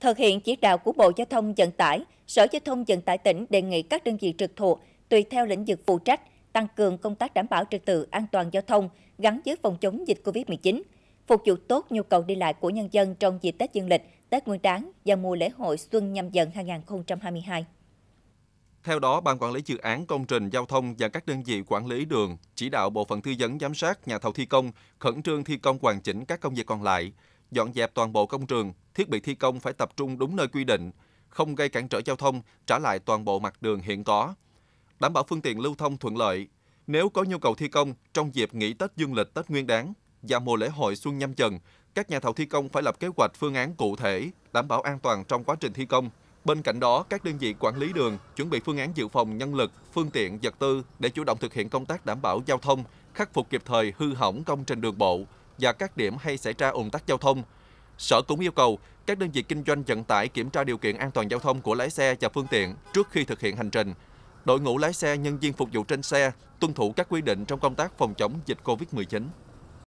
Thực hiện chỉ đạo của Bộ Giao thông Vận tải, Sở Giao thông Vận tải tỉnh đề nghị các đơn vị trực thuộc tùy theo lĩnh vực phụ trách tăng cường công tác đảm bảo trật tự an toàn giao thông gắn với phòng chống dịch Covid-19, phục vụ tốt nhu cầu đi lại của nhân dân trong dịp Tết Dương lịch, Tết Nguyên đán và mùa lễ hội xuân nhâm dần 2022. Theo đó, Ban Quản lý Dự án Công trình Giao thông và các đơn vị quản lý đường chỉ đạo Bộ phận Tư vấn Giám sát nhà thầu thi công khẩn trương thi công hoàn chỉnh các công việc còn lại, dọn dẹp toàn bộ công trường, thiết bị thi công phải tập trung đúng nơi quy định, không gây cản trở giao thông, trả lại toàn bộ mặt đường hiện có, đảm bảo phương tiện lưu thông thuận lợi. Nếu có nhu cầu thi công trong dịp nghỉ Tết Dương lịch Tết Nguyên đán và mùa lễ hội Xuân Nhâm Dần, các nhà thầu thi công phải lập kế hoạch phương án cụ thể, đảm bảo an toàn trong quá trình thi công. Bên cạnh đó, các đơn vị quản lý đường chuẩn bị phương án dự phòng nhân lực, phương tiện, vật tư để chủ động thực hiện công tác đảm bảo giao thông, khắc phục kịp thời hư hỏng công trình đường bộ và các điểm hay xảy ra ủng tắc giao thông, Sở cũng yêu cầu các đơn vị kinh doanh vận tải kiểm tra điều kiện an toàn giao thông của lái xe và phương tiện trước khi thực hiện hành trình. Đội ngũ lái xe, nhân viên phục vụ trên xe tuân thủ các quy định trong công tác phòng chống dịch COVID-19.